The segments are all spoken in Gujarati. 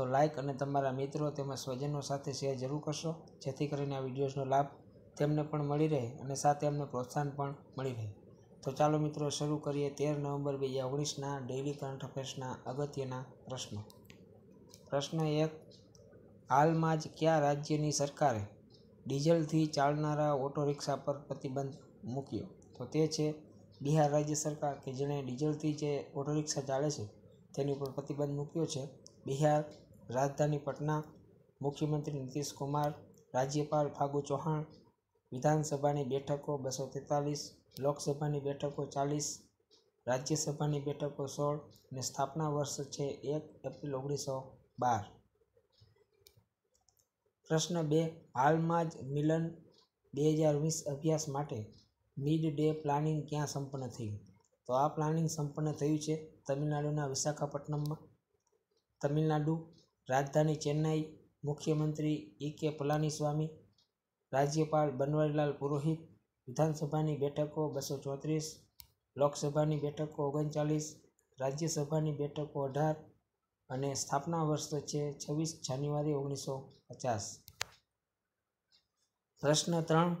તો લાઈક અને તમારા મિત્રો તેમજ સ્વજનો સાથે શેર જરૂર કરશો જેથી કરીને આ વિડીયોઝનો લાભ તેમને પણ મળી રહે અને સાથે અમને પ્રોત્સાહન પણ મળી રહે તો ચાલો મિત્રો શરૂ કરીએ તેર નવેમ્બર બે હજાર ઓગણીસના ડેઇલી કરંટ અફેર્સના અગત્યના પ્રશ્નો પ્રશ્ન એક હાલમાં જ કયા રાજ્યની સરકારે ડીઝલથી ચાલનારા ઓટો રિક્ષા પર પ્રતિબંધ મૂક્યો તો તે છે બિહાર રાજ્ય સરકાર કે જેણે ડીઝલથી જે ઓટો રિક્ષા ચાલે છે તેની ઉપર પ્રતિબંધ મૂક્યો છે બિહાર રાજધાની પટના મુખ્યમંત્રી નીતિશ કુમાર રાજ્યપાલ ફાગુ ચૌહાણ વિધાનસભાની બેઠકો બસો તેતાલીસ લોકસભાની બેઠકો ચાલીસ રાજ્યસભાની બેઠકો સોળ અને સ્થાપના વર્ષ છે એક એપ્રિલ ઓગણીસો બાર પ્રશ્ન બે હાલમાં જ મિલન બે હજાર વીસ અભ્યાસ માટે મિડ ડે પ્લાનિંગ ક્યાં સંપન્ન થયું તો આ પ્લાનિંગ સંપન્ન થયું છે તમિલનાડુના વિશાખાપટ્ટનમમાં તમિલનાડુ રાજધાની ચેન્નાઈ મુખ્યમંત્રી ઈ કે પલાનીસ્વામી રાજ્યપાલ બનવારીલાલ પુરોહિત વિધાનસભાની બેઠકો બસો ચોત્રીસ લોકસભાની બેઠકો ઓગણચાલીસ રાજ્યસભાની બેઠકો અઢાર અને સ્થાપના વર્ષ છે છવ્વીસ જાન્યુઆરી ઓગણીસો પચાસ પ્રશ્ન ત્રણ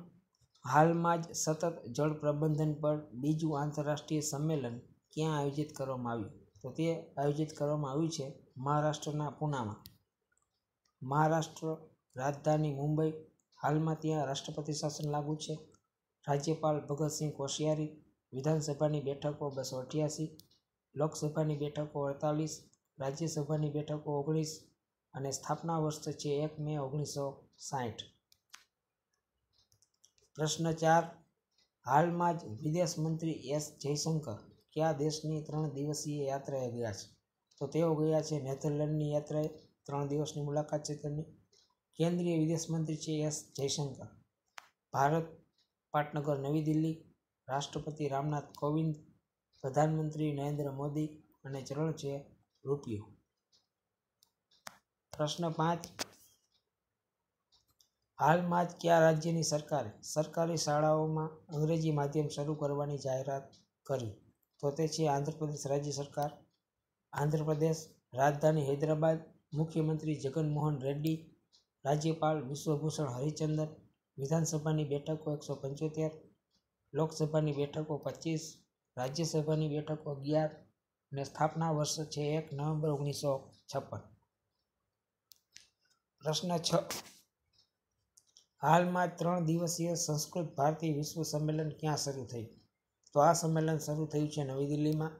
હાલમાં જ સતત જળ પ્રબંધન પર બીજું આંતરરાષ્ટ્રીય સંમેલન ક્યાં આયોજિત કરવામાં આવ્યું તો તે આયોજિત કરવામાં આવ્યું છે મહારાષ્ટ્રના પૂનામાં મહારાષ્ટ્ર રાજધાની મુંબઈ હાલમાં ત્યાં રાષ્ટ્રપતિ શાસન લાગુ છે રાજ્યપાલ ભગતસિંહ કોશિયારી વિધાનસભાની બેઠકો બસો અઠ્યાસી લોકસભાની બેઠકો અડતાલીસ રાજ્યસભાની બેઠકો ઓગણીસ અને સ્થાપના વર્ષ છે એક મે ઓગણીસો સાઠ પ્રશ્ન ચાર હાલમાં જ વિદેશ મંત્રી એસ જયશંકર કયા દેશની ત્રણ દિવસીય યાત્રાએ ગયા છે તો તેઓ ગયા છે નેધરલેન્ડની યાત્રાએ ત્રણ દિવસની મુલાકાત છે તેમની કેન્દ્રીય વિદેશમંત્રી છે એસ જયશંકર ભારત પાટનગર નવી દિલ્હી રાષ્ટ્રપતિ રામનાથ કોવિંદ પ્રધાનમંત્રી નરેન્દ્ર મોદી અને ચરણ છે રૂપિયો પ્રશ્ન પાંચ હાલમાં જ કયા રાજ્યની સરકારે સરકારી શાળાઓમાં અંગ્રેજી માધ્યમ શરૂ કરવાની જાહેરાત કરી તો તે છે આંધ્રપ્રદેશ રાજ્ય સરકાર આંધ્રપ્રદેશ રાજધાની હૈદરાબાદ મુખ્યમંત્રી જગનમોહન રેડ્ડી રાજ્યપાલ વિશ્વભૂષણ હરિચંદન વિધાનસભાની બેઠકો એકસો પંચોતેર લોકસભાની બેઠકો પચીસ રાજ્યસભાની બેઠકો અગિયાર અને સ્થાપના વર્ષ છે એક નવેમ્બર ઓગણીસો છપ્પન પ્રશ્ન છ હાલમાં ત્રણ દિવસીય સંસ્કૃત ભારતી વિશ્વ સંમેલન ક્યાં શરૂ થયું તો આ સંમેલન શરૂ થયું છે નવી દિલ્હીમાં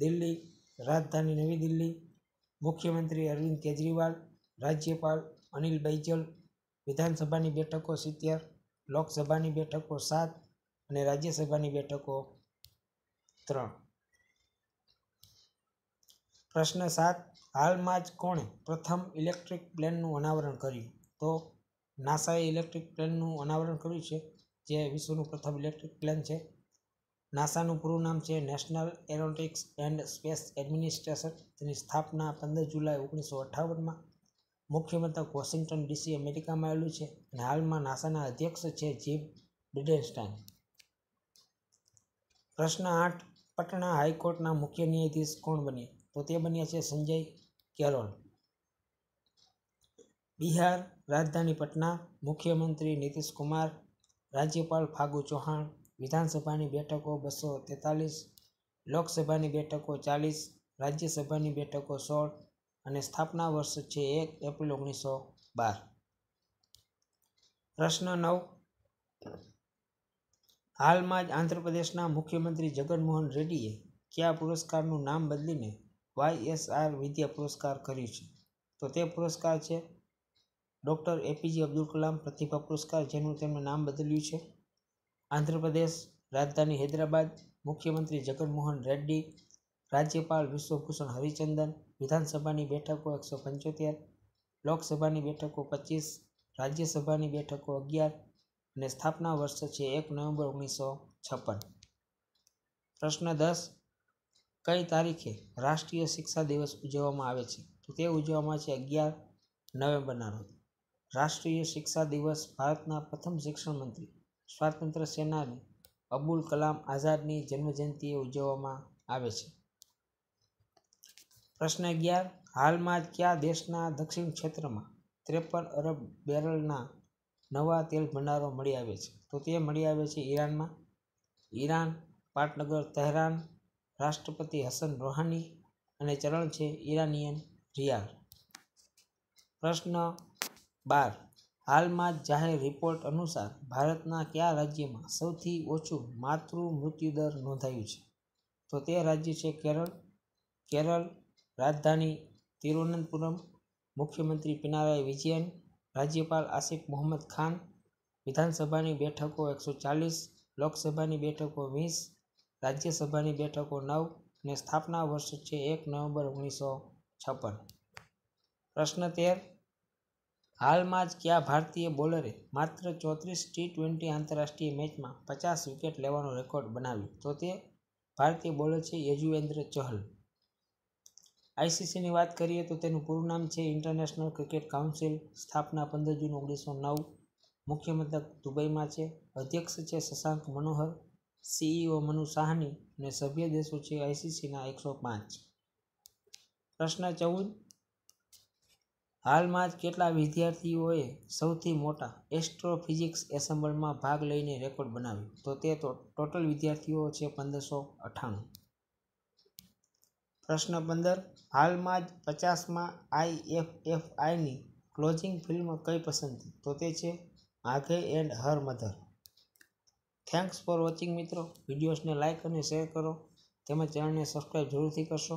દિલ્હી રાજધાની નવી દિલ્હી મુખ્યમંત્રી અરવિંદ કેજરીવાલ રાજ્યપાલ અનિલ બૈજલ વિધાનસભાની બેઠકો સિત્તેર લોકસભાની બેઠકો સાત અને રાજ્યસભાની બેઠકો ત્રણ પ્રશ્ન સાત હાલમાં જ કોણે પ્રથમ ઇલેક્ટ્રિક પ્લેનનું અનાવરણ કર્યું તો નાસાએ ઇલેક્ટ્રિક પ્લેનનું અનાવરણ કર્યું છે જે વિશ્વનું પ્રથમ ઇલેક્ટ્રિક પ્લેન છે નાસાનું પૂરું નામ છે national aeronautics and space administration તેની સ્થાપના પંદર જુલાઈ ઓગણીસો અઠ્ઠાવનમાં મુખ્ય મથક વોશિંગ્ટન ડીસી અમેરિકામાં આવેલું છે અને હાલમાં નાસાના અધ્યક્ષ છે જીમ બ્રિડેન્સ્ટાઇન પ્રશ્ન આઠ પટણા હાઈકોર્ટના મુખ્ય ન્યાયાધીશ કોણ બન્યા તો તે બન્યા છે સંજય કેરોલ બિહાર રાજધાની પટના મુખ્યમંત્રી નીતિશ કુમાર રાજ્યપાલ ફાગુ ચૌહાણ વિધાનસભાની બેઠકો બસો તેતાલીસ લોકસભાની બેઠકો ચાલીસ રાજ્યસભાની બેઠકો સોળ અને સ્થાપના વર્ષ છે એક એપ્રિલ ઓગણીસો બાર પ્રશ્ન નવ હાલમાં જ આંધ્રપ્રદેશના મુખ્યમંત્રી જગનમોહન રેડ્ડીએ કયા પુરસ્કારનું નામ બદલીને વાયએસઆર વિદ્યા પુરસ્કાર કર્યું છે તો તે પુરસ્કાર છે ડૉક્ટર એપીજે અબ્દુલ કલામ પ્રતિભા પુરસ્કાર જેનું તેમણે નામ બદલ્યું છે આંધ્રપ્રદેશ રાજધાની હૈદરાબાદ મુખ્યમંત્રી જગનમોહન રેડ્ડી રાજ્યપાલ વિશ્વભૂષણ હરિચંદન વિધાનસભાની બેઠકો એકસો પંચોતેર લોકસભાની બેઠકો પચીસ રાજ્યસભાની બેઠકો અગિયાર અને સ્થાપના વર્ષ છે એક નવેમ્બર ઓગણીસો છપ્પન પ્રશ્ન દસ કઈ તારીખે રાષ્ટ્રીય શિક્ષા દિવસ ઉજવવામાં આવે છે તો તે ઉજવવામાં છે અગિયાર નવેમ્બરના રોજ રાષ્ટ્રીય શિક્ષા દિવસ ભારતના પ્રથમ શિક્ષણ મંત્રી સ્વાતંત્ર્ય સેનાની અબુલ કલામ આઝાદની જન્મજયંતિએ ઉજવવામાં આવે છે પ્રશ્ન અગિયાર હાલમાં જ કયા દેશના દક્ષિણ ક્ષેત્રમાં ત્રેપન અરબ બેરલના નવા તેલ ભંડારો મળી આવે છે તો તે મળી આવે છે ઈરાનમાં ઈરાન પાટનગર તહેરાન રાષ્ટ્રપતિ હસન રોહાની અને ચરણ છે ઈરાનિયન રિયાલ પ્રશ્ન બાર હાલમાં જ જાહેર રિપોર્ટ અનુસાર ભારતના કયા રાજ્યમાં સૌથી ઓછું માતૃ મૃત્યુદર નોંધાયું છે તો તે રાજ્ય છે કેરળ કેરળ રાજધાની તિરુવનંતપુરમ મુખ્યમંત્રી પિનારાય વિજયન રાજ્યપાલ આસિફ મોહમ્મદ ખાન વિધાનસભાની બેઠકો એકસો ચાલીસ લોકસભાની બેઠકો વીસ રાજ્યસભાની બેઠકો નવ અને સ્થાપના વર્ષ છે એક નવેમ્બર ઓગણીસો છપ્પન પ્રશ્ન તેર હાલમાં જ કયા ભારતીય બોલરે માત્ર ચોત્રીસ ટી ટ્વેન્ટી આંતરરાષ્ટ્રીય મેચમાં પચાસ વિકેટ લેવાનો રેકોર્ડ બનાવ્યો તો તે ભારતીય બોલર છે યજુવેન્દ્ર ચહલ આઈસીસીની વાત કરીએ તો તેનું પૂરું નામ છે ઇન્ટરનેશનલ ક્રિકેટ કાઉન્સિલ સ્થાપના પંદર જૂન ઓગણીસો નવ મુખ્ય મથક દુબઈમાં છે અધ્યક્ષ છે શશાંક મનોહર સીઈઓ મનુ સાહની અને સભ્ય દેશો છે આઈસીસીના એકસો પાંચ પ્રશ્ન ચૌદ હાલમાં જ કેટલા વિદ્યાર્થીઓએ સૌથી મોટા એસ્ટ્રોફિઝિક્સ એસેમ્બલમાં ભાગ લઈને રેકોર્ડ બનાવ્યો તો તે તો ટોટલ વિદ્યાર્થીઓ છે પંદરસો અઠ્ઠાણું પ્રશ્ન પંદર હાલમાં જ પચાસમાં આઈ એફ એફ આઈની ક્લોઝિંગ ફિલ્મ કઈ પસંદ તો તે છે આઘે and her mother thanks for watching મિત્રો વિડીયોઝને લાઇક અને શેર કરો તેમજ ચેનલને સબસ્ક્રાઈબ જરૂરથી કરશો